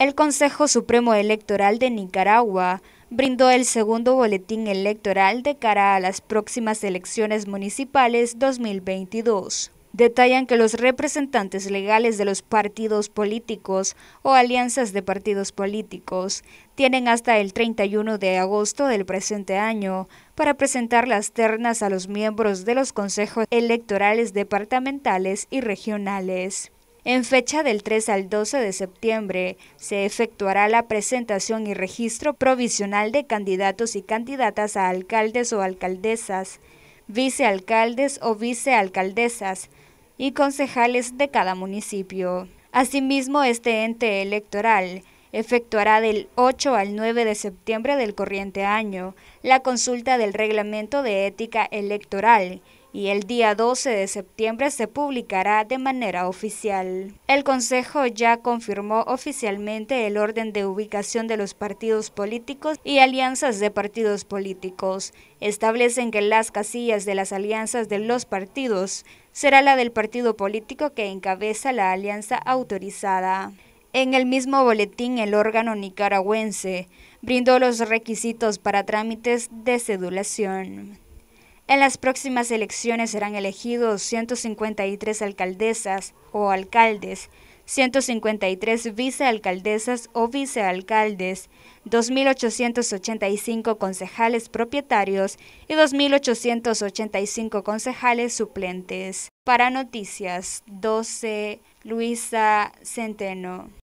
El Consejo Supremo Electoral de Nicaragua brindó el segundo boletín electoral de cara a las próximas elecciones municipales 2022. Detallan que los representantes legales de los partidos políticos o alianzas de partidos políticos tienen hasta el 31 de agosto del presente año para presentar las ternas a los miembros de los consejos electorales departamentales y regionales. En fecha del 3 al 12 de septiembre se efectuará la presentación y registro provisional de candidatos y candidatas a alcaldes o alcaldesas, vicealcaldes o vicealcaldesas y concejales de cada municipio. Asimismo, este ente electoral efectuará del 8 al 9 de septiembre del corriente año la consulta del reglamento de ética electoral y el día 12 de septiembre se publicará de manera oficial. El Consejo ya confirmó oficialmente el orden de ubicación de los partidos políticos y alianzas de partidos políticos. Establecen que las casillas de las alianzas de los partidos será la del partido político que encabeza la alianza autorizada. En el mismo boletín, el órgano nicaragüense brindó los requisitos para trámites de cedulación. En las próximas elecciones serán elegidos 153 alcaldesas o alcaldes, 153 vicealcaldesas o vicealcaldes, 2.885 concejales propietarios y 2.885 concejales suplentes. Para Noticias 12, Luisa Centeno.